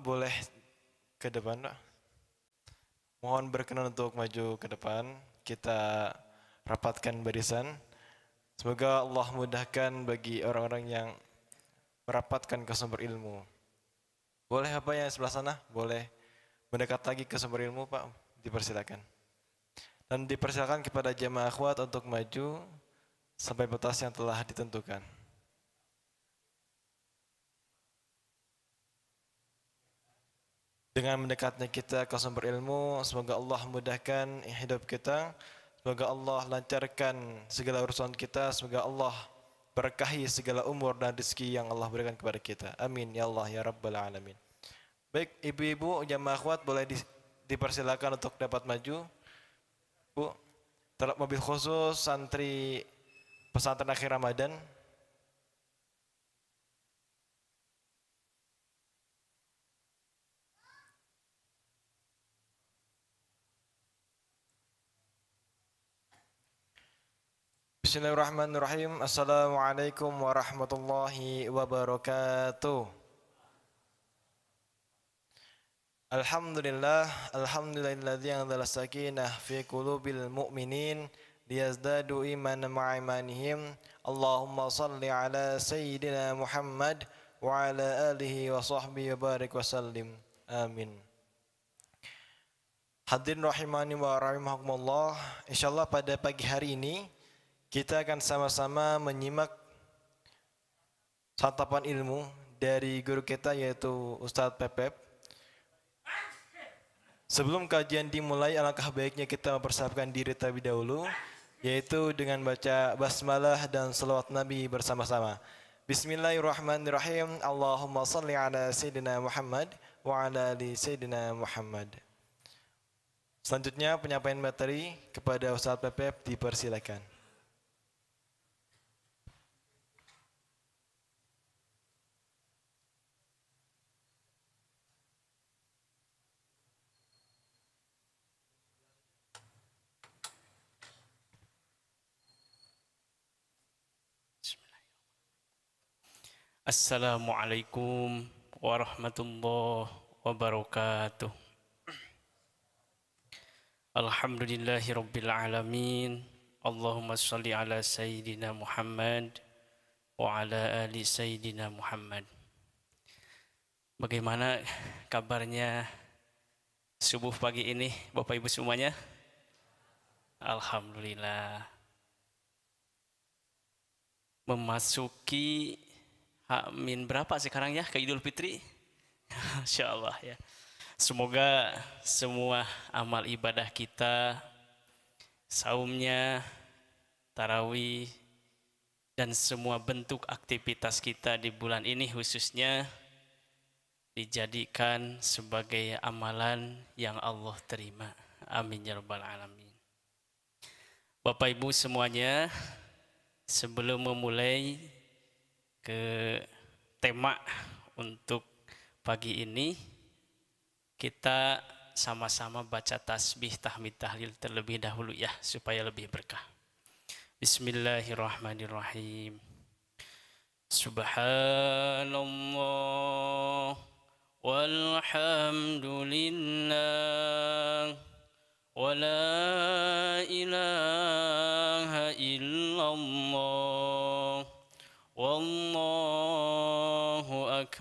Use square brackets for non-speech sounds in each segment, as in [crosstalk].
boleh ke depan Pak. Mohon berkenan untuk maju ke depan. Kita rapatkan barisan. Semoga Allah mudahkan bagi orang-orang yang merapatkan ke sumber ilmu. Boleh apa yang sebelah sana? Boleh mendekat lagi ke sumber ilmu Pak. Dipersilakan. Dan dipersilakan kepada jemaah akhwat untuk maju sampai batas yang telah ditentukan. dengan mendekatnya kita ke sumber ilmu semoga Allah mudahkan hidup kita semoga Allah lancarkan segala urusan kita semoga Allah berkahi segala umur dan rezeki yang Allah berikan kepada kita amin ya Allah ya rabbal alamin baik ibu-ibu jemaah akhwat boleh dipersilakan untuk dapat maju Bu terlebih mobil khusus santri pesantren akhir Ramadan Bismillahirrahmanirrahim. Assalamualaikum warahmatullahi wabarakatuh. Alhamdulillah, alhamdulillahilladzi anzala sakinah fi qulubil mu'minin liyazdadu imanan ma'a imanihim. Allahumma salli ala sayyidina Muhammad wa ala alihi wa sahbihi wa barik wa sallim. Amin. Hadirin rahimani wa rahimakumullah. Insyaallah pada pagi hari ini kita akan sama-sama menyimak santapan ilmu dari guru kita yaitu Ustadz Pepep. Sebelum kajian dimulai, alangkah baiknya kita mempersiapkan diri terlebih dahulu, yaitu dengan baca basmalah dan salawat Nabi bersama-sama. Bismillahirrahmanirrahim. Allahumma salli ala Sayyidina Muhammad wa ala li Sayyidina Muhammad. Selanjutnya penyampaian materi kepada Ustadz Pepep dipersilakan. Assalamualaikum warahmatullahi wabarakatuh. Alhamdulillahi rabbil alamin. Allahumma salli ala sayyidina Muhammad wa ala ali sayyidina Muhammad. Bagaimana kabarnya subuh pagi ini Bapak Ibu semuanya? Alhamdulillah. Memasuki Amin. Berapa sekarang ya ke Idul Fitri? Insya [laughs] Allah ya. Semoga semua amal ibadah kita, saumnya, tarawih, dan semua bentuk aktivitas kita di bulan ini khususnya dijadikan sebagai amalan yang Allah terima. Amin ya rabbal alamin. Bapak Ibu semuanya, sebelum memulai ke tema untuk pagi ini kita sama-sama baca tasbih tahmid tahlil terlebih dahulu ya supaya lebih berkah. Bismillahirrahmanirrahim. Subhanallah walhamdulillah wala ilaha illallah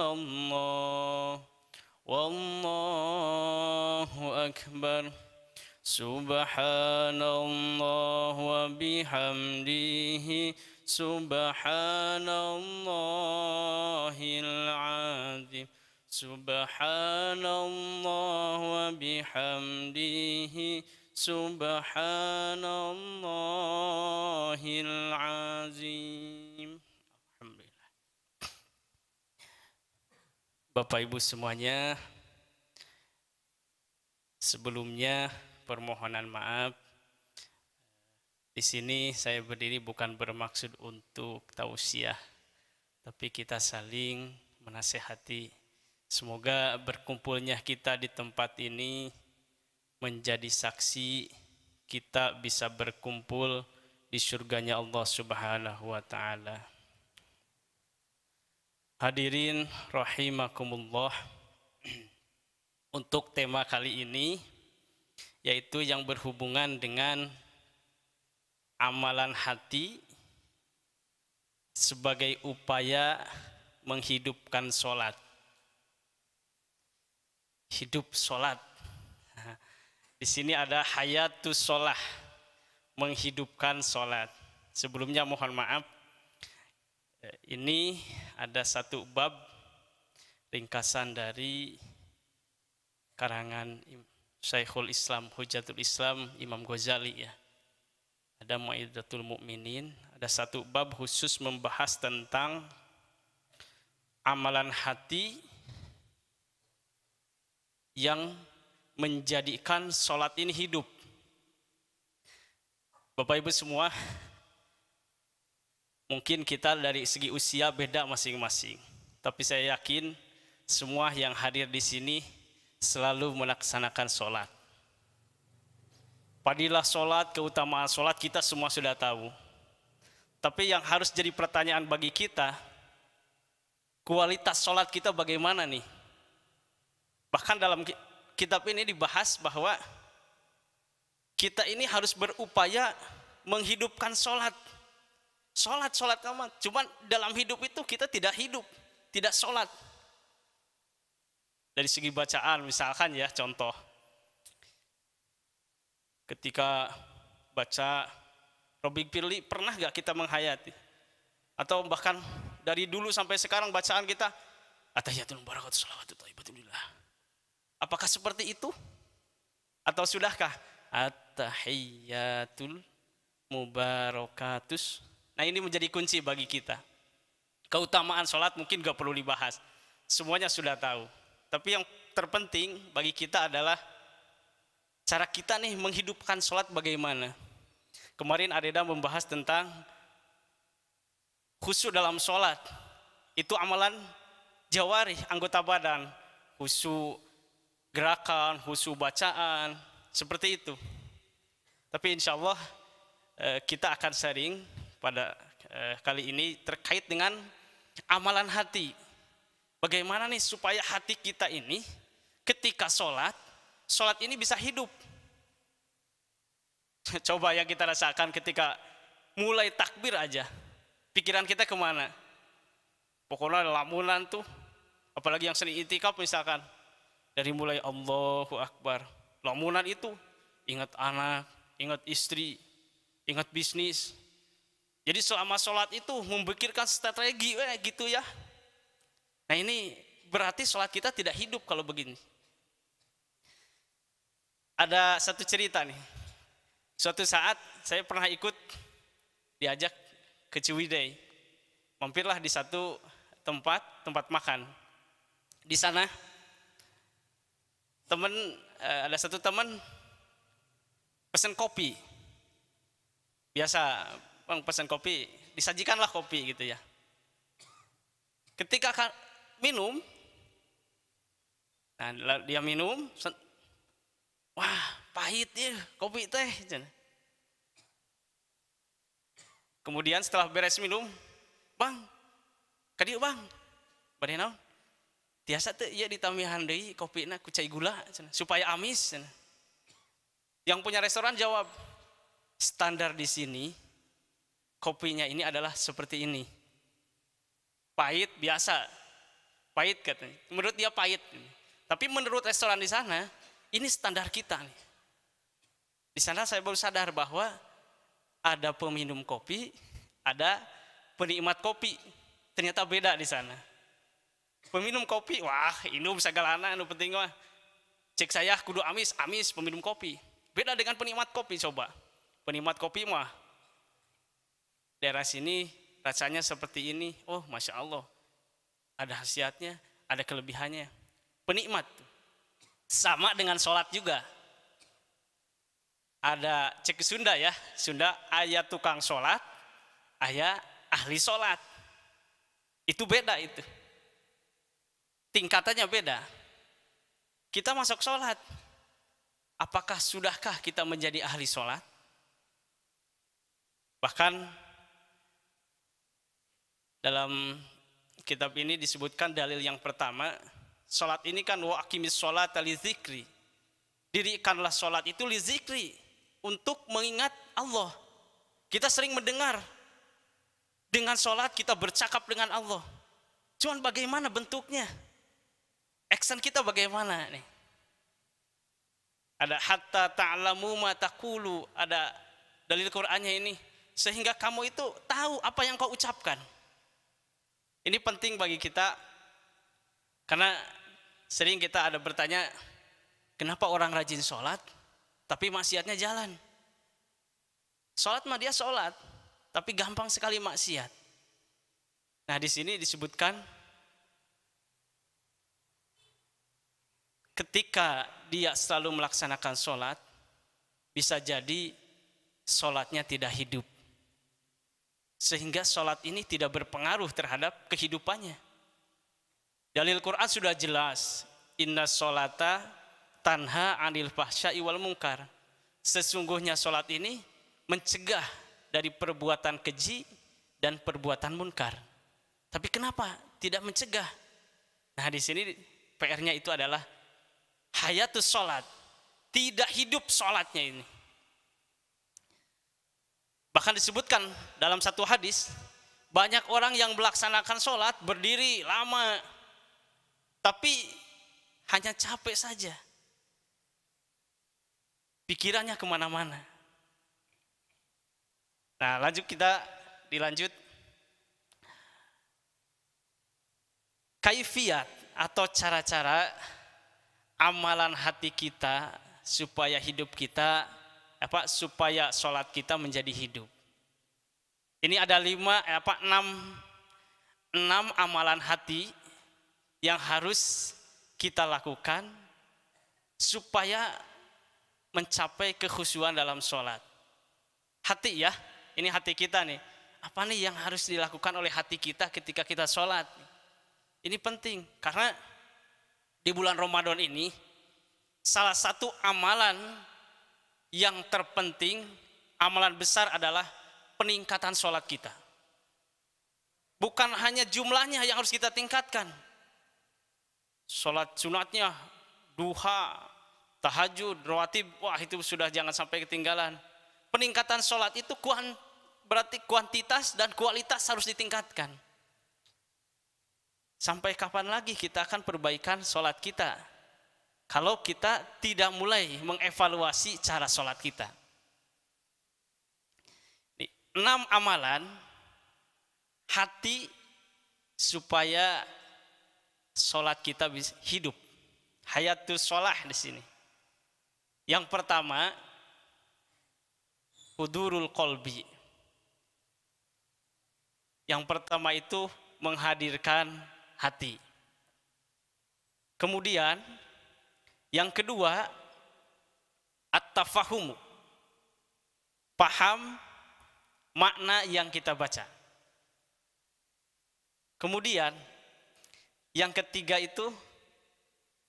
الله والله أكبر سبحان الله وبحمده سبحان الله العظيم سبحان الله وبحمده سبحان الله العظيم Bapak Ibu semuanya, sebelumnya permohonan maaf. Di sini saya berdiri bukan bermaksud untuk tausiah, tapi kita saling menasehati. Semoga berkumpulnya kita di tempat ini menjadi saksi kita bisa berkumpul di surganya Allah Subhanahu wa taala. Hadirin rahimakumullah. Untuk tema kali ini yaitu yang berhubungan dengan amalan hati sebagai upaya menghidupkan solat, Hidup solat. Di sini ada hayatus sholah, menghidupkan solat. Sebelumnya mohon maaf, Eh, ini ada satu bab ringkasan dari karangan Syekhul Islam, Hujatul Islam, Imam Ghazali ya. Ada Ma'idatul Mukminin, ada satu bab khusus membahas tentang amalan hati yang menjadikan sholat ini hidup. Bapak Ibu semua, Mungkin kita dari segi usia beda masing-masing, tapi saya yakin semua yang hadir di sini selalu melaksanakan sholat. Padilah sholat, keutamaan sholat kita semua sudah tahu. Tapi yang harus jadi pertanyaan bagi kita, kualitas sholat kita bagaimana nih? Bahkan dalam kitab ini dibahas bahwa kita ini harus berupaya menghidupkan sholat. Sholat, sholat sama. Cuman dalam hidup itu kita tidak hidup, tidak sholat. Dari segi bacaan misalkan ya contoh. Ketika baca Robik Pirli pernah gak kita menghayati? Atau bahkan dari dulu sampai sekarang bacaan kita Atahiyatul barakatuh salawatut taibatulillah. Apakah seperti itu? Atau sudahkah? Atahiyatul mubarakatus Nah ini menjadi kunci bagi kita. Keutamaan sholat mungkin gak perlu dibahas. Semuanya sudah tahu. Tapi yang terpenting bagi kita adalah cara kita nih menghidupkan sholat bagaimana. Kemarin Adeda membahas tentang khusyuk dalam sholat. Itu amalan jawari, anggota badan. Khusyuk gerakan, khusyuk bacaan, seperti itu. Tapi insya Allah eh, kita akan sering pada eh, kali ini terkait dengan amalan hati. Bagaimana nih supaya hati kita ini ketika sholat, sholat ini bisa hidup. [laughs] Coba yang kita rasakan ketika mulai takbir aja, pikiran kita kemana? Pokoknya lamunan tuh, apalagi yang seni itikaf misalkan, dari mulai Allahu Akbar, lamunan itu, ingat anak, ingat istri, ingat bisnis, jadi selama sholat itu memikirkan strategi eh, gitu ya. Nah ini berarti sholat kita tidak hidup kalau begini. Ada satu cerita nih. Suatu saat saya pernah ikut diajak ke Ciwidey. Mampirlah di satu tempat, tempat makan. Di sana teman eh, ada satu teman pesen kopi. Biasa bang pesan kopi, disajikanlah kopi gitu ya. Ketika akan minum, nah dia minum, wah pahit ya kopi teh. Kemudian setelah beres minum, bang, kadi bang, badai naon? Tiasa teh ya ditamihan deui kopina ku cai gula supaya amis. Yang punya restoran jawab, standar di sini kopinya ini adalah seperti ini. Pahit biasa, pahit katanya. Menurut dia pahit. Tapi menurut restoran di sana, ini standar kita nih. Di sana saya baru sadar bahwa ada peminum kopi, ada penikmat kopi. Ternyata beda di sana. Peminum kopi, wah ini bisa galana. Ini penting wah, Cek saya kudu amis, amis peminum kopi. Beda dengan penikmat kopi coba. Penikmat kopi mah daerah sini rasanya seperti ini. Oh, masya Allah, ada khasiatnya, ada kelebihannya. Penikmat sama dengan sholat juga. Ada cek Sunda ya, Sunda ayat tukang sholat, ayat ahli sholat. Itu beda itu. Tingkatannya beda. Kita masuk sholat. Apakah sudahkah kita menjadi ahli sholat? Bahkan dalam kitab ini disebutkan dalil yang pertama, salat ini kan wa aqimis salata li zikri. Dirikanlah salat itu li zikri untuk mengingat Allah. Kita sering mendengar dengan salat kita bercakap dengan Allah. Cuman bagaimana bentuknya? Action kita bagaimana nih? Ada hatta ta'lamu ma taqulu, ada dalil Qur'annya ini sehingga kamu itu tahu apa yang kau ucapkan. Ini penting bagi kita karena sering kita ada bertanya, kenapa orang rajin sholat tapi maksiatnya jalan? Sholat mah dia sholat, tapi gampang sekali maksiat. Nah di sini disebutkan ketika dia selalu melaksanakan sholat, bisa jadi sholatnya tidak hidup. Sehingga sholat ini tidak berpengaruh terhadap kehidupannya. Dalil Quran sudah jelas. Inna sholata tanha anil fahsyai wal mungkar. Sesungguhnya sholat ini mencegah dari perbuatan keji dan perbuatan munkar. Tapi kenapa tidak mencegah? Nah di sini PR-nya itu adalah hayatus sholat. Tidak hidup sholatnya ini. Bahkan disebutkan dalam satu hadis, banyak orang yang melaksanakan sholat berdiri lama, tapi hanya capek saja. Pikirannya kemana-mana. Nah, lanjut kita dilanjut. Kaifiat atau cara-cara amalan hati kita supaya hidup kita apa supaya sholat kita menjadi hidup. Ini ada lima eh, apa enam enam amalan hati yang harus kita lakukan supaya mencapai kekhusyuan dalam sholat. Hati ya, ini hati kita nih. Apa nih yang harus dilakukan oleh hati kita ketika kita sholat? Ini penting karena di bulan Ramadan ini salah satu amalan yang terpenting amalan besar adalah peningkatan sholat kita. Bukan hanya jumlahnya yang harus kita tingkatkan. Sholat sunatnya, duha, tahajud, rawatib, wah itu sudah jangan sampai ketinggalan. Peningkatan sholat itu kuan, berarti kuantitas dan kualitas harus ditingkatkan. Sampai kapan lagi kita akan perbaikan sholat kita? kalau kita tidak mulai mengevaluasi cara sholat kita. Enam amalan hati supaya sholat kita bisa hidup. hayatul sholah di sini. Yang pertama, hudurul kolbi. Yang pertama itu menghadirkan hati. Kemudian yang kedua, at-tafahumu. Paham makna yang kita baca. Kemudian yang ketiga itu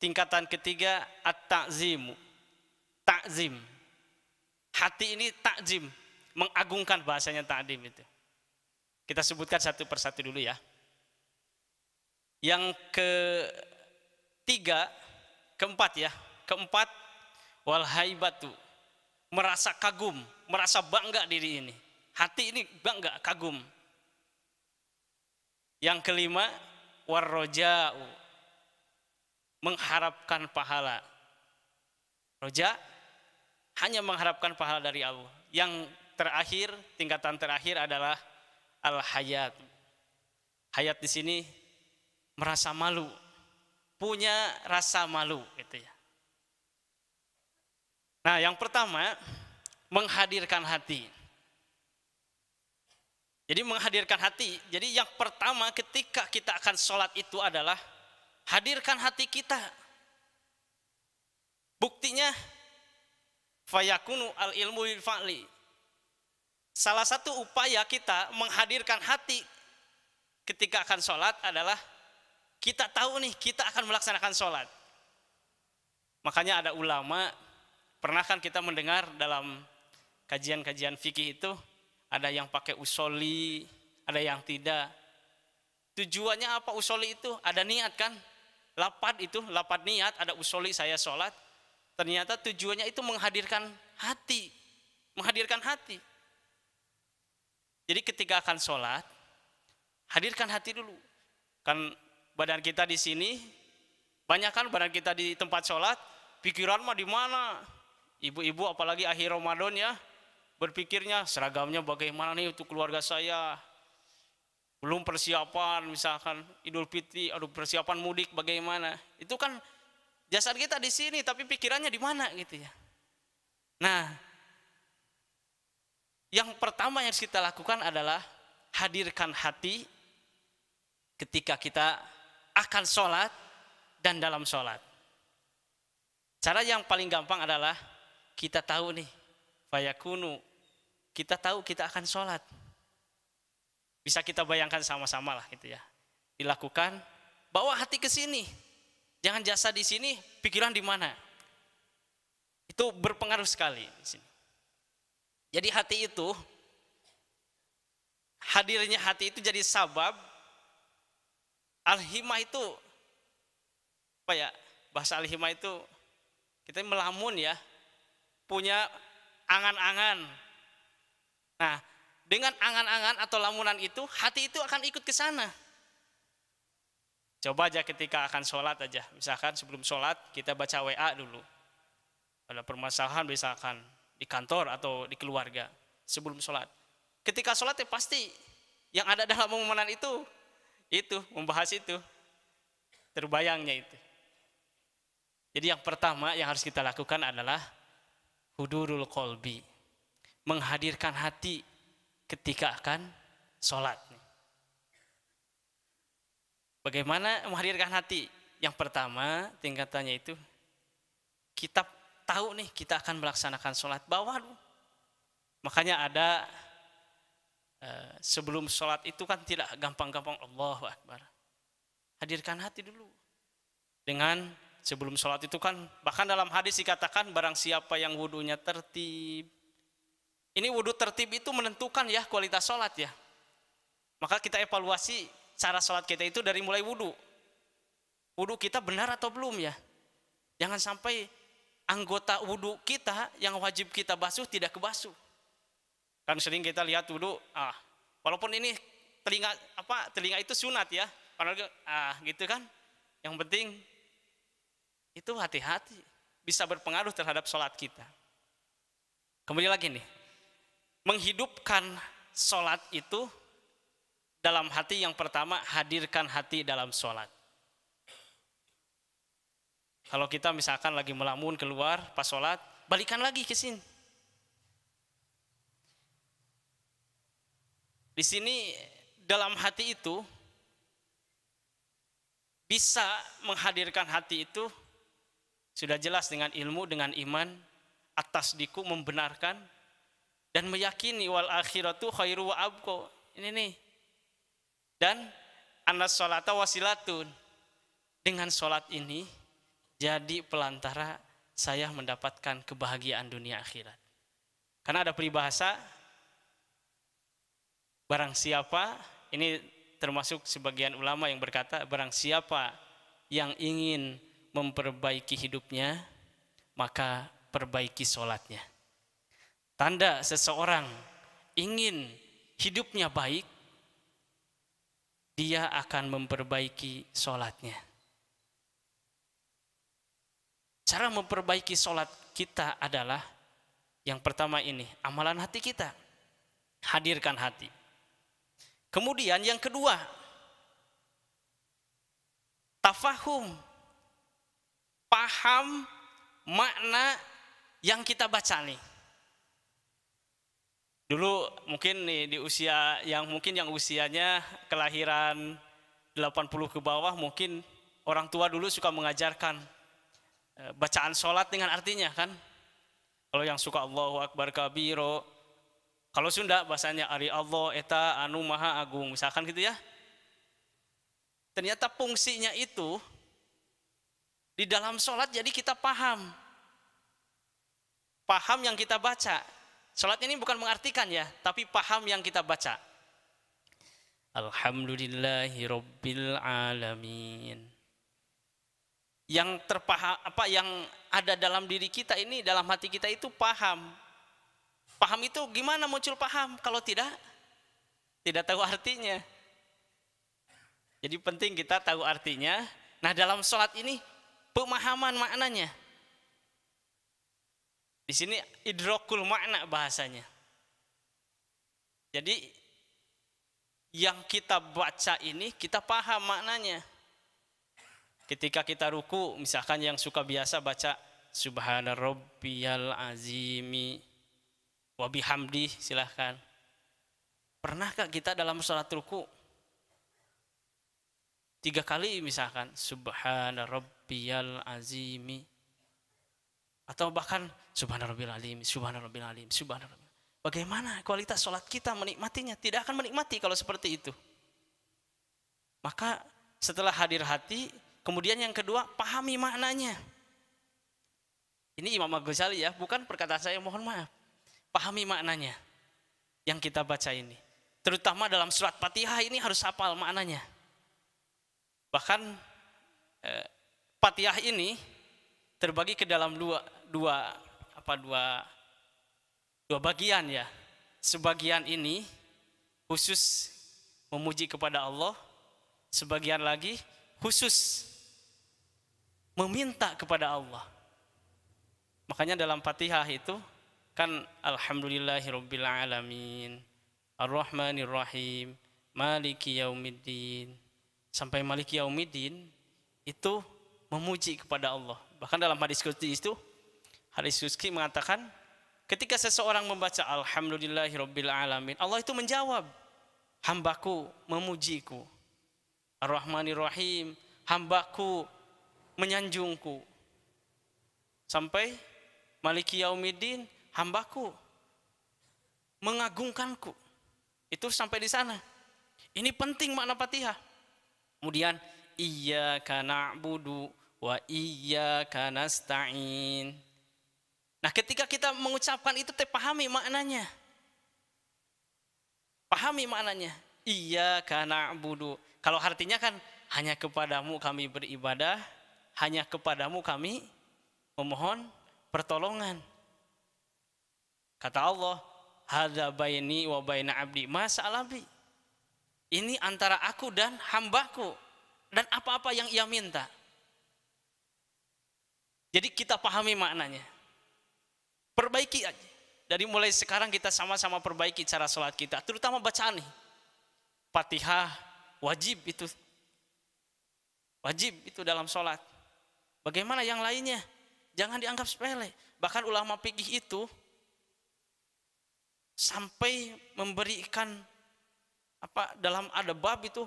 tingkatan ketiga at-ta'zimu. Takzim. Hati ini takzim, mengagungkan bahasanya ta'zim itu. Kita sebutkan satu persatu dulu ya. Yang ketiga Keempat ya, keempat wal haibatu. Merasa kagum, merasa bangga diri ini. Hati ini bangga, kagum. Yang kelima warroja'u. Mengharapkan pahala. Roja hanya mengharapkan pahala dari Allah. Yang terakhir, tingkatan terakhir adalah al-hayat. Hayat di sini merasa malu, punya rasa malu gitu ya. Nah, yang pertama menghadirkan hati. Jadi menghadirkan hati. Jadi yang pertama ketika kita akan sholat itu adalah hadirkan hati kita. Buktinya fayakunu al ilmu fa'li. Salah satu upaya kita menghadirkan hati ketika akan sholat adalah kita tahu nih kita akan melaksanakan sholat. Makanya ada ulama, pernah kan kita mendengar dalam kajian-kajian fikih itu, ada yang pakai usoli, ada yang tidak. Tujuannya apa usoli itu? Ada niat kan? Lapat itu, lapat niat, ada usoli saya sholat. Ternyata tujuannya itu menghadirkan hati. Menghadirkan hati. Jadi ketika akan sholat, hadirkan hati dulu. Kan badan kita di sini, banyak kan badan kita di tempat sholat, pikiran mah di mana? Ibu-ibu apalagi akhir Ramadan ya, berpikirnya seragamnya bagaimana nih untuk keluarga saya. Belum persiapan misalkan Idul Fitri, aduh persiapan mudik bagaimana. Itu kan jasad kita di sini tapi pikirannya di mana gitu ya. Nah, yang pertama yang kita lakukan adalah hadirkan hati ketika kita akan sholat dan dalam sholat. Cara yang paling gampang adalah kita tahu nih, fayakunu, kita tahu kita akan sholat. Bisa kita bayangkan sama-sama lah gitu ya. Dilakukan, bawa hati ke sini. Jangan jasa di sini, pikiran di mana. Itu berpengaruh sekali Jadi hati itu hadirnya hati itu jadi sabab Al-himah itu apa ya? Bahasa al-himah itu kita melamun ya, punya angan-angan. Nah, dengan angan-angan atau lamunan itu, hati itu akan ikut ke sana. Coba aja ketika akan sholat aja, misalkan sebelum sholat kita baca WA dulu. Ada permasalahan misalkan di kantor atau di keluarga sebelum sholat. Ketika sholat ya pasti yang ada dalam momenan itu itu membahas itu terbayangnya itu jadi yang pertama yang harus kita lakukan adalah hudurul kolbi menghadirkan hati ketika akan sholat bagaimana menghadirkan hati yang pertama tingkatannya itu kita tahu nih kita akan melaksanakan sholat bawah makanya ada Eh, sebelum sholat itu kan tidak gampang-gampang Allah Akbar. Hadirkan hati dulu. Dengan sebelum sholat itu kan bahkan dalam hadis dikatakan barang siapa yang wudhunya tertib. Ini wudhu tertib itu menentukan ya kualitas sholat ya. Maka kita evaluasi cara sholat kita itu dari mulai wudhu. Wudhu kita benar atau belum ya. Jangan sampai anggota wudhu kita yang wajib kita basuh tidak kebasuh. Kan sering kita lihat dulu, ah, walaupun ini telinga apa telinga itu sunat ya, padahal ah gitu kan. Yang penting itu hati-hati bisa berpengaruh terhadap sholat kita. Kemudian lagi nih, menghidupkan sholat itu dalam hati yang pertama hadirkan hati dalam sholat. Kalau kita misalkan lagi melamun keluar pas sholat, balikan lagi ke sini Di sini dalam hati itu bisa menghadirkan hati itu sudah jelas dengan ilmu, dengan iman, atas diku membenarkan dan meyakini wal akhiratu khairu wa abko. Ini nih. Dan anas sholata wasilatun. Dengan sholat ini jadi pelantara saya mendapatkan kebahagiaan dunia akhirat. Karena ada peribahasa Barang siapa, ini termasuk sebagian ulama yang berkata, barang siapa yang ingin memperbaiki hidupnya, maka perbaiki sholatnya. Tanda seseorang ingin hidupnya baik, dia akan memperbaiki sholatnya. Cara memperbaiki sholat kita adalah yang pertama ini, amalan hati kita. Hadirkan hati. Kemudian yang kedua, tafahum. Paham makna yang kita baca nih. Dulu mungkin nih di usia yang mungkin yang usianya kelahiran 80 ke bawah mungkin orang tua dulu suka mengajarkan eh, bacaan sholat dengan artinya kan. Kalau yang suka Allahu Akbar Kabiro, kalau Sunda bahasanya Ari Allah eta anu maha agung misalkan gitu ya. Ternyata fungsinya itu di dalam sholat jadi kita paham. Paham yang kita baca. Sholat ini bukan mengartikan ya, tapi paham yang kita baca. Alhamdulillahi Alamin. Yang terpaham apa yang ada dalam diri kita ini dalam hati kita itu paham Paham itu gimana muncul paham? Kalau tidak, tidak tahu artinya. Jadi penting kita tahu artinya. Nah dalam sholat ini pemahaman maknanya. Di sini idrokul makna bahasanya. Jadi yang kita baca ini kita paham maknanya. Ketika kita ruku, misalkan yang suka biasa baca subhanallah Rabbiyal Azimi, Wabi hamdi silahkan. Pernahkah kita dalam sholat ruku tiga kali misalkan subhana rabbiyal azimi atau bahkan subhana Rabbiyal alim subhana Rabbiyal alim subhana bagaimana kualitas sholat kita menikmatinya tidak akan menikmati kalau seperti itu maka setelah hadir hati kemudian yang kedua pahami maknanya ini Imam Ghazali ya bukan perkataan saya mohon maaf Pahami maknanya yang kita baca ini. Terutama dalam surat Fatihah ini harus hafal maknanya. Bahkan eh, ini terbagi ke dalam dua dua apa dua dua bagian ya. Sebagian ini khusus memuji kepada Allah, sebagian lagi khusus meminta kepada Allah. Makanya dalam Fatihah itu kan alhamdulillahirabbil alamin arrahmanir rahim maliki yaumiddin sampai maliki yaumiddin itu memuji kepada Allah bahkan dalam hadis qudsi itu hadis qudsi mengatakan ketika seseorang membaca alhamdulillahirabbil alamin Allah itu menjawab hambaku memujiku arrahmanir rahim hambaku menyanjungku sampai maliki yaumiddin hambaku mengagungkanku. Itu sampai di sana. Ini penting makna Fatihah. Kemudian iya karena budu wa iya karena stain. Nah, ketika kita mengucapkan itu, teh pahami maknanya. Pahami maknanya. Iya karena budu. Kalau artinya kan hanya kepadamu kami beribadah, hanya kepadamu kami memohon pertolongan. Kata Allah, "Hadza baini wa baina abdi masalah bi. Ini antara aku dan hambaku dan apa-apa yang ia minta. Jadi kita pahami maknanya. Perbaiki aja. Dari mulai sekarang kita sama-sama perbaiki cara sholat kita. Terutama bacaan nih. Fatihah wajib itu. Wajib itu dalam sholat. Bagaimana yang lainnya? Jangan dianggap sepele. Bahkan ulama fikih itu sampai memberikan apa dalam ada bab itu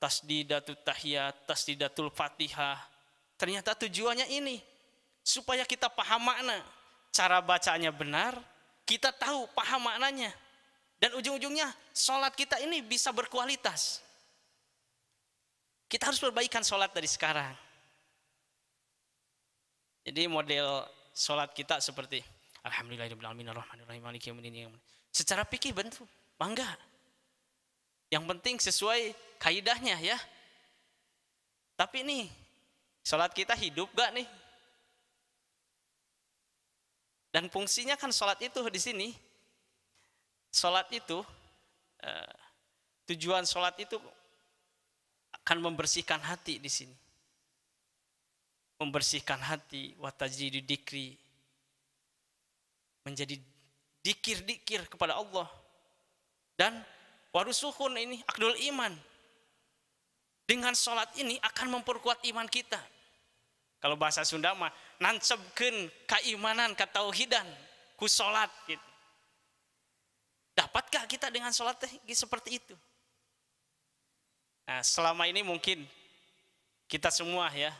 tasdidatul tahiyat, tasdidatul fatihah. Ternyata tujuannya ini supaya kita paham makna, cara bacanya benar, kita tahu paham maknanya. Dan ujung-ujungnya sholat kita ini bisa berkualitas. Kita harus perbaikan sholat dari sekarang. Jadi model sholat kita seperti Alhamdulillahirrahmanirrahim. Secara pikir bentuk, bangga. Yang penting sesuai kaidahnya ya. Tapi nih, sholat kita hidup gak nih? Dan fungsinya kan sholat itu di sini. Sholat itu, eh, tujuan sholat itu akan membersihkan hati di sini. Membersihkan hati, watajidi dikri. Menjadi dikir-dikir kepada Allah. Dan warusuhun ini akdul iman. Dengan sholat ini akan memperkuat iman kita. Kalau bahasa Sunda mah nancebkeun keimanan ka tauhidan ku sholat gitu. Dapatkah kita dengan sholat teh seperti itu? Nah, selama ini mungkin kita semua ya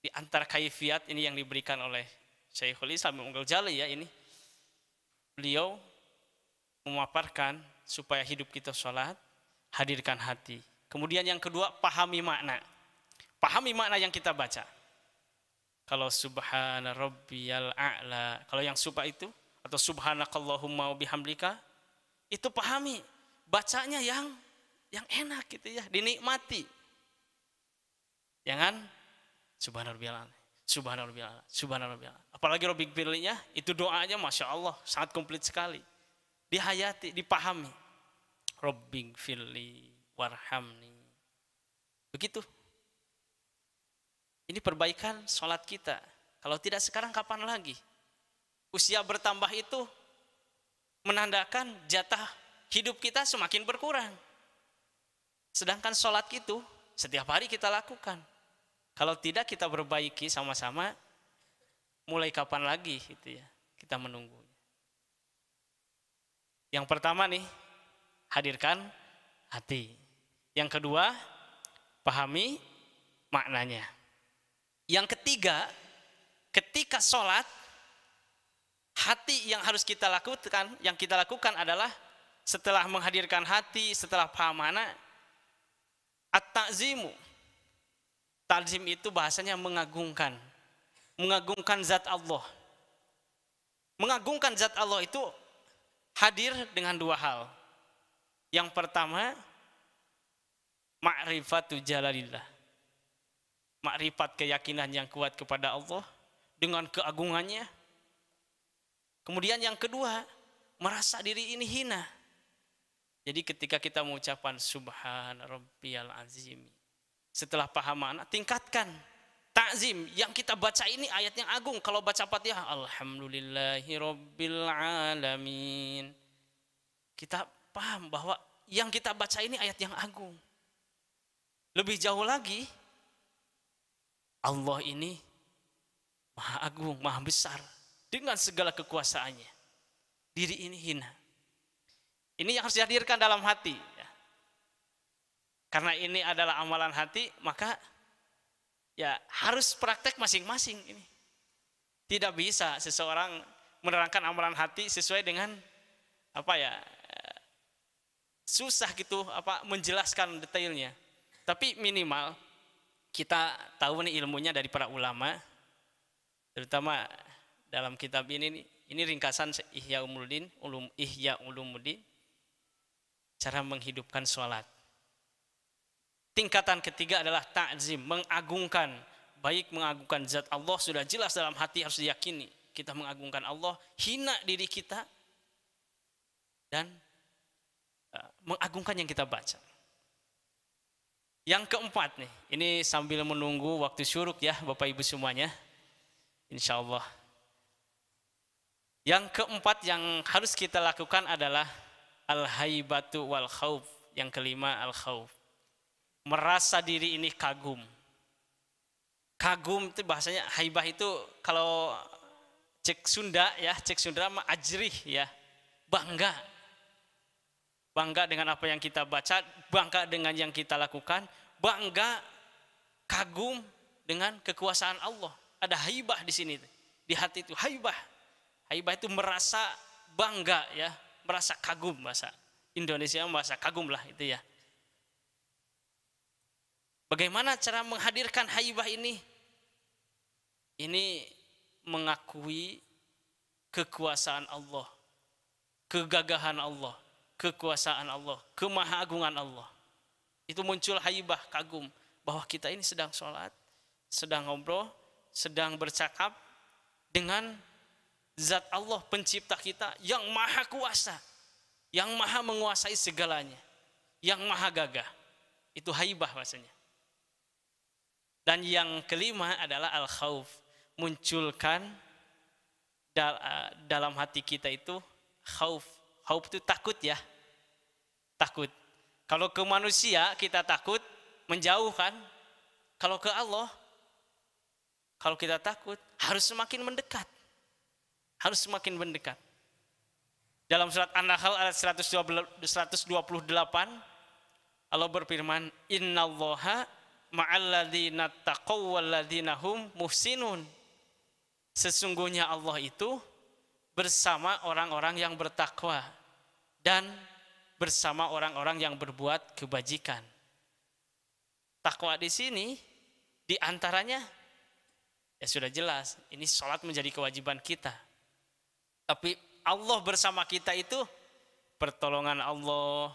di antara kaifiat ini yang diberikan oleh Syekhul Islam Unggul Jali ya ini beliau memaparkan supaya hidup kita sholat, hadirkan hati. Kemudian yang kedua, pahami makna. Pahami makna yang kita baca. Kalau subhana rabbiyal a'la, kalau yang subha itu, atau subhanakallahumma bihamdika, itu pahami. Bacanya yang yang enak gitu ya, dinikmati. Jangan ya subhanallah a'la. Subhanallah, subhanallah. Apalagi Robi Firlinya, itu doanya Masya Allah, sangat komplit sekali. Dihayati, dipahami. Robi Firli, warhamni. Begitu. Ini perbaikan sholat kita. Kalau tidak sekarang kapan lagi? Usia bertambah itu menandakan jatah hidup kita semakin berkurang. Sedangkan sholat itu setiap hari kita lakukan. Kalau tidak kita perbaiki sama-sama, mulai kapan lagi gitu ya kita menunggu. Yang pertama nih, hadirkan hati. Yang kedua, pahami maknanya. Yang ketiga, ketika sholat, hati yang harus kita lakukan, yang kita lakukan adalah setelah menghadirkan hati, setelah paham mana, at-ta'zimu, Ta'zim itu bahasanya mengagungkan. Mengagungkan zat Allah. Mengagungkan zat Allah itu hadir dengan dua hal. Yang pertama, ma'rifatu jalalillah. Ma'rifat keyakinan yang kuat kepada Allah dengan keagungannya. Kemudian yang kedua, merasa diri ini hina. Jadi ketika kita mengucapkan subhan rabbiyal azim setelah paham makna tingkatkan takzim yang kita baca ini ayat yang agung kalau baca Fatihah alamin kita paham bahwa yang kita baca ini ayat yang agung lebih jauh lagi Allah ini maha agung maha besar dengan segala kekuasaannya diri ini hina ini yang harus dihadirkan dalam hati karena ini adalah amalan hati, maka ya harus praktek masing-masing ini. Tidak bisa seseorang menerangkan amalan hati sesuai dengan apa ya eh, susah gitu apa menjelaskan detailnya. Tapi minimal kita tahu nih ilmunya dari para ulama terutama dalam kitab ini ini ringkasan Ihya Ulumuddin, Ulum Ihya Ulumuddin cara menghidupkan sholat Tingkatan ketiga adalah ta'zim, mengagungkan. Baik mengagungkan zat Allah sudah jelas dalam hati harus diyakini. Kita mengagungkan Allah, hina diri kita dan uh, mengagungkan yang kita baca. Yang keempat nih, ini sambil menunggu waktu syuruk ya Bapak Ibu semuanya. Insya Allah. Yang keempat yang harus kita lakukan adalah al-haibatu wal khawf. Yang kelima al-khawf merasa diri ini kagum. Kagum itu bahasanya haibah itu kalau cek Sunda ya, cek Sunda mah ajrih ya. Bangga. Bangga dengan apa yang kita baca, bangga dengan yang kita lakukan, bangga kagum dengan kekuasaan Allah. Ada haibah di sini di hati itu haibah. Haibah itu merasa bangga ya, merasa kagum bahasa Indonesia bahasa kagum lah itu ya. Bagaimana cara menghadirkan haibah ini? Ini mengakui kekuasaan Allah, kegagahan Allah, kekuasaan Allah, kemahagungan Allah. Itu muncul haibah kagum bahwa kita ini sedang sholat, sedang ngobrol, sedang bercakap dengan zat Allah pencipta kita yang maha kuasa, yang maha menguasai segalanya, yang maha gagah. Itu haibah maksudnya. Dan yang kelima adalah al-khawf, munculkan eh, dalam hati kita itu khawf. Khawf itu takut ya. Takut. Kalau ke manusia kita takut menjauhkan. Kalau ke Allah kalau kita takut harus semakin mendekat. Harus semakin mendekat. Dalam surat An-Nahl ayat 128 Allah berfirman, "Innallaha ma'alladzina taqaw walladzina hum muhsinun. Sesungguhnya Allah itu bersama orang-orang yang bertakwa dan bersama orang-orang yang berbuat kebajikan. Takwa di sini di antaranya ya sudah jelas ini sholat menjadi kewajiban kita. Tapi Allah bersama kita itu pertolongan Allah,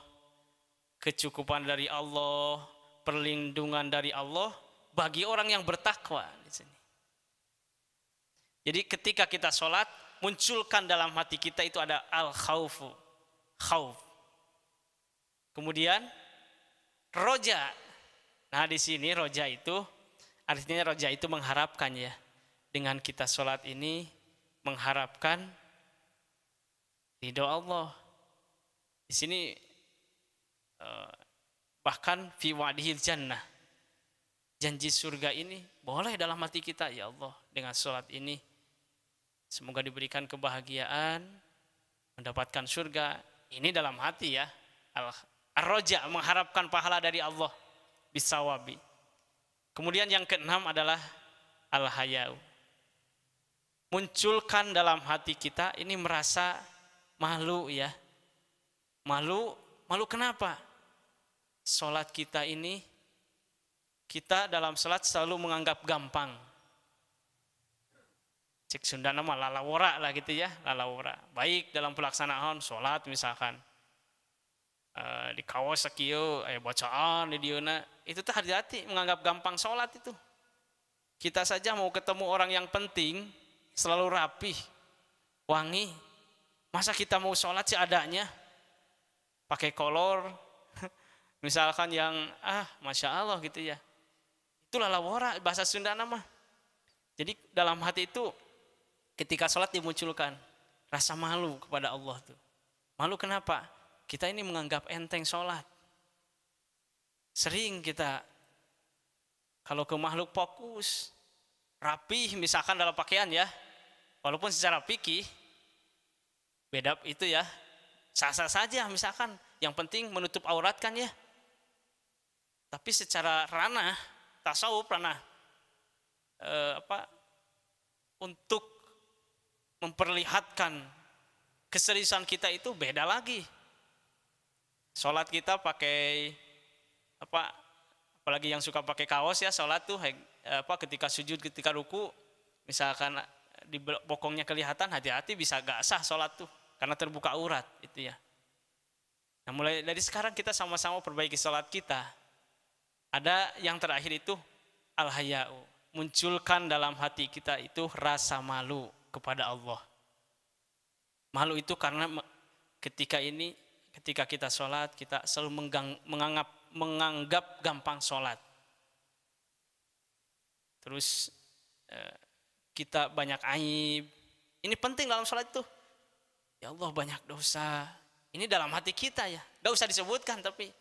kecukupan dari Allah, perlindungan dari Allah bagi orang yang bertakwa di sini. Jadi ketika kita sholat, munculkan dalam hati kita itu ada al khawfu, khawf. Kemudian roja. Nah di sini roja itu artinya roja itu mengharapkan ya. Dengan kita sholat ini mengharapkan ridho Allah. Di sini eh, bahkan fi wadihil jannah janji surga ini boleh dalam hati kita ya Allah dengan sholat ini semoga diberikan kebahagiaan mendapatkan surga ini dalam hati ya al roja mengharapkan pahala dari Allah bisawabi kemudian yang keenam adalah al-hayau munculkan dalam hati kita ini merasa malu ya malu malu kenapa Sholat kita ini, kita dalam sholat selalu menganggap gampang. Cek Sunda nama lalawora lah gitu ya, lalawora. Baik dalam pelaksanaan sholat misalkan. Uh, di kawas sekio, eh, bacaan di diona. Itu tuh hati-hati menganggap gampang sholat itu. Kita saja mau ketemu orang yang penting, selalu rapih, wangi. Masa kita mau sholat sih adanya? Pakai kolor, Misalkan yang ah masya Allah gitu ya. Itulah lawora bahasa Sunda nama. Jadi dalam hati itu ketika sholat dimunculkan rasa malu kepada Allah tuh. Malu kenapa? Kita ini menganggap enteng sholat. Sering kita kalau ke makhluk fokus, rapih misalkan dalam pakaian ya. Walaupun secara fikih beda itu ya. Sasa saja misalkan, yang penting menutup aurat kan ya tapi secara ranah tasawuf ranah eh, apa untuk memperlihatkan keseriusan kita itu beda lagi. Sholat kita pakai apa apalagi yang suka pakai kaos ya sholat tuh eh, apa ketika sujud ketika ruku misalkan di bokongnya kelihatan hati-hati bisa gak sah sholat tuh karena terbuka urat itu ya. Nah mulai dari sekarang kita sama-sama perbaiki sholat kita. Ada yang terakhir itu al-haya'u. Munculkan dalam hati kita itu rasa malu kepada Allah. Malu itu karena ketika ini, ketika kita sholat, kita selalu menggang, menganggap, menganggap gampang sholat. Terus eh, kita banyak aib. Ini penting dalam sholat itu. Ya Allah banyak dosa. Ini dalam hati kita ya. Gak usah disebutkan tapi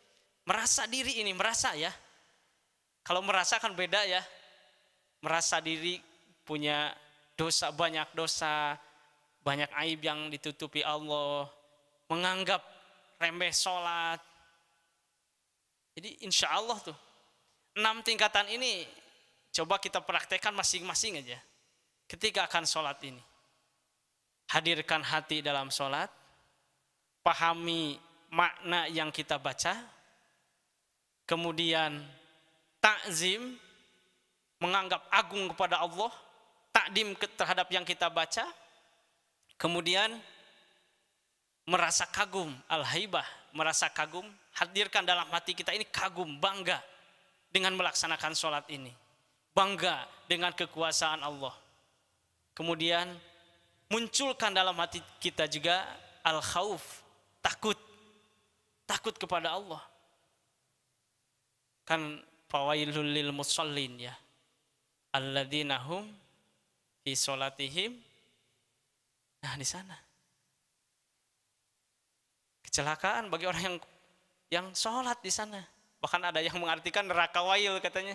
merasa diri ini, merasa ya kalau merasa kan beda ya. Merasa diri punya dosa, banyak dosa, banyak aib yang ditutupi Allah. Menganggap remeh sholat. Jadi insya Allah tuh. Enam tingkatan ini coba kita praktekkan masing-masing aja. Ketika akan sholat ini. Hadirkan hati dalam sholat. Pahami makna yang kita baca. Kemudian takzim menganggap agung kepada Allah, takdim terhadap yang kita baca, kemudian merasa kagum al-haibah, merasa kagum, hadirkan dalam hati kita ini kagum, bangga dengan melaksanakan sholat ini. Bangga dengan kekuasaan Allah. Kemudian munculkan dalam hati kita juga al-khauf, takut. Takut kepada Allah. Kan fawailul lil musallin ya alladzina hum fi salatihim nah di sana kecelakaan bagi orang yang yang sholat di sana bahkan ada yang mengartikan neraka wail katanya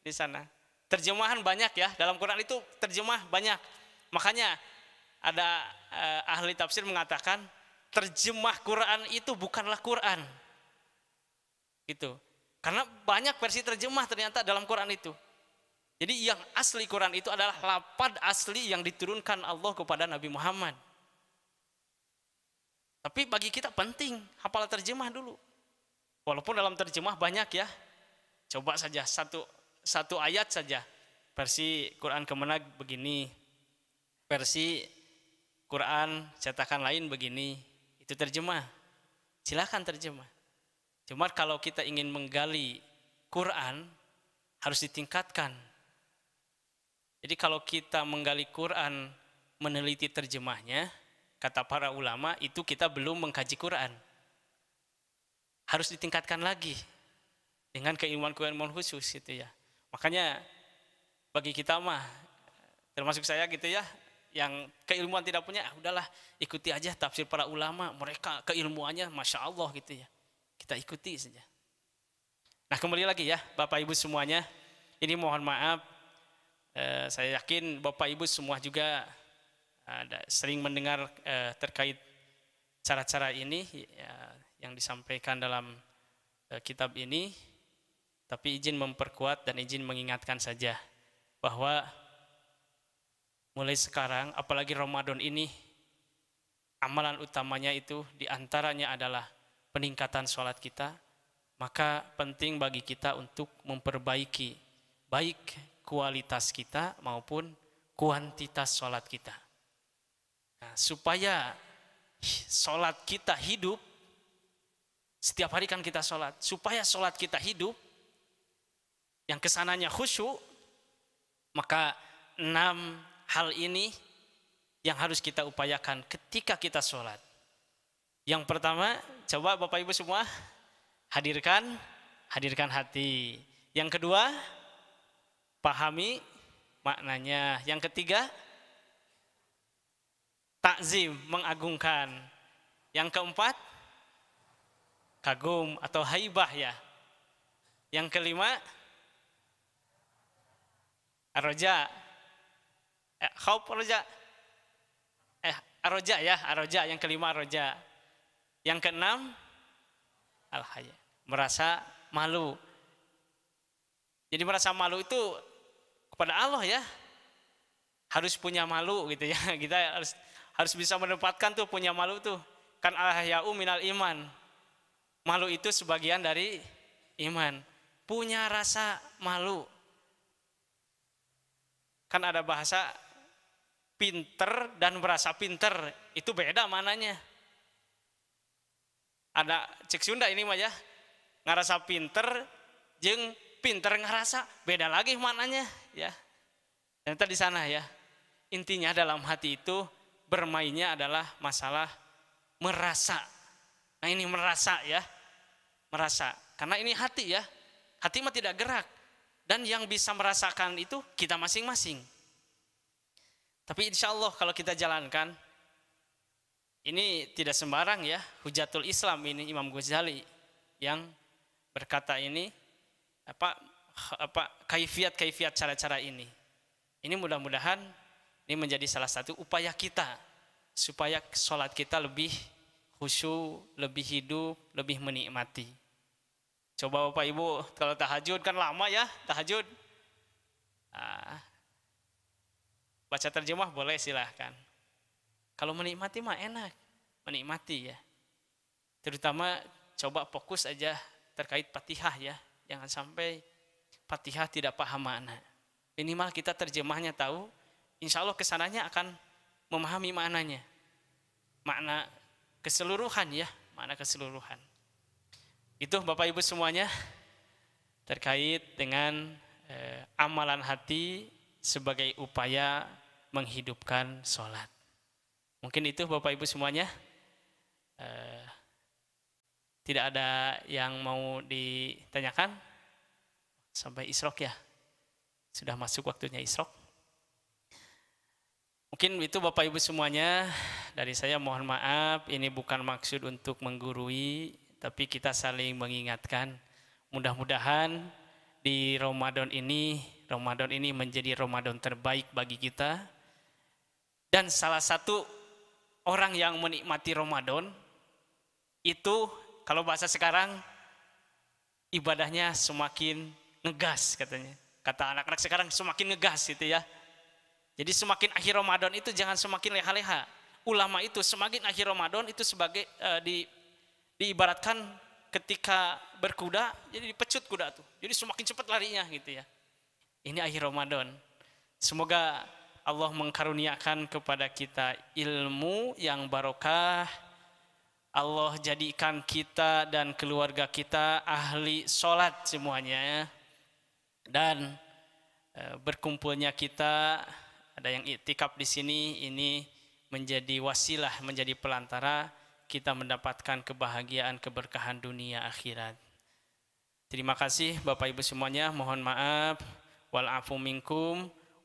di sana terjemahan banyak ya dalam Quran itu terjemah banyak makanya ada eh, ahli tafsir mengatakan terjemah Quran itu bukanlah Quran gitu karena banyak versi terjemah ternyata dalam Quran itu. Jadi yang asli Quran itu adalah lapad asli yang diturunkan Allah kepada Nabi Muhammad. Tapi bagi kita penting hafal terjemah dulu. Walaupun dalam terjemah banyak ya. Coba saja satu satu ayat saja. Versi Quran Kemenag begini. Versi Quran cetakan lain begini. Itu terjemah. Silahkan terjemah. Cuma kalau kita ingin menggali Quran harus ditingkatkan. Jadi kalau kita menggali Quran, meneliti terjemahnya, kata para ulama itu kita belum mengkaji Quran. Harus ditingkatkan lagi dengan keilmuan-keilmuan khusus gitu ya. Makanya bagi kita mah termasuk saya gitu ya yang keilmuan tidak punya, ah, udahlah ikuti aja tafsir para ulama, mereka keilmuannya masya Allah gitu ya. Kita ikuti saja. Nah kembali lagi ya Bapak Ibu semuanya. Ini mohon maaf. Eh, saya yakin Bapak Ibu semua juga eh, ada, sering mendengar eh, terkait cara-cara ini ya, yang disampaikan dalam kitab ini. Tapi izin memperkuat dan izin mengingatkan saja bahwa mulai sekarang apalagi Ramadan ini amalan utamanya itu diantaranya adalah peningkatan sholat kita, maka penting bagi kita untuk memperbaiki baik kualitas kita maupun kuantitas sholat kita. Nah, supaya sholat kita hidup, setiap hari kan kita sholat, supaya sholat kita hidup, yang kesananya khusyuk, maka enam hal ini yang harus kita upayakan ketika kita sholat. Yang pertama, Coba Bapak Ibu semua hadirkan hadirkan hati. Yang kedua, pahami maknanya. Yang ketiga, takzim, mengagungkan. Yang keempat, kagum atau haibah ya. Yang kelima, arroja, Eh, khawp aroja. Eh, aroja ya, arroja Yang kelima arroja. Yang keenam, al-haya, merasa malu. Jadi merasa malu itu kepada Allah ya. Harus punya malu gitu ya. [laughs] Kita harus harus bisa menempatkan tuh punya malu tuh. Kan al-haya'u minal iman. Malu itu sebagian dari iman. Punya rasa malu. Kan ada bahasa pinter dan merasa pinter. Itu beda mananya ada cek Sunda ini mah ya ngerasa pinter jeng pinter ngerasa beda lagi mananya ya ternyata di sana ya intinya dalam hati itu bermainnya adalah masalah merasa nah ini merasa ya merasa karena ini hati ya hati mah tidak gerak dan yang bisa merasakan itu kita masing-masing tapi insya Allah kalau kita jalankan ini tidak sembarang ya, Hujatul Islam ini Imam Ghazali yang berkata ini apa apa kaifiat-kaifiat cara-cara ini. Ini mudah-mudahan ini menjadi salah satu upaya kita supaya sholat kita lebih khusyuk, lebih hidup, lebih menikmati. Coba Bapak Ibu, kalau tahajud kan lama ya, tahajud. Ah, baca terjemah boleh silahkan. Kalau menikmati mah enak, menikmati ya. Terutama coba fokus aja terkait patihah ya. Jangan sampai patihah tidak paham makna. Minimal kita terjemahnya tahu, insya Allah kesananya akan memahami maknanya. Makna keseluruhan ya, makna keseluruhan. Itu Bapak Ibu semuanya terkait dengan eh, amalan hati sebagai upaya menghidupkan sholat. Mungkin itu Bapak Ibu semuanya. Eh, tidak ada yang mau ditanyakan? Sampai isrok ya. Sudah masuk waktunya isrok. Mungkin itu Bapak Ibu semuanya. Dari saya mohon maaf, ini bukan maksud untuk menggurui, tapi kita saling mengingatkan. Mudah-mudahan di Ramadan ini, Ramadan ini menjadi Ramadan terbaik bagi kita. Dan salah satu orang yang menikmati Ramadan itu kalau bahasa sekarang ibadahnya semakin ngegas katanya. Kata anak-anak sekarang semakin ngegas gitu ya. Jadi semakin akhir Ramadan itu jangan semakin leha-leha. Ulama itu semakin akhir Ramadan itu sebagai uh, di diibaratkan ketika berkuda jadi dipecut kuda tuh. Jadi semakin cepat larinya gitu ya. Ini akhir Ramadan. Semoga Allah mengkaruniakan kepada kita ilmu yang barokah. Allah jadikan kita dan keluarga kita ahli sholat semuanya. Dan e, berkumpulnya kita, ada yang itikaf di sini, ini menjadi wasilah, menjadi pelantara kita mendapatkan kebahagiaan, keberkahan dunia akhirat. Terima kasih Bapak Ibu semuanya, mohon maaf. Wal'afu minkum.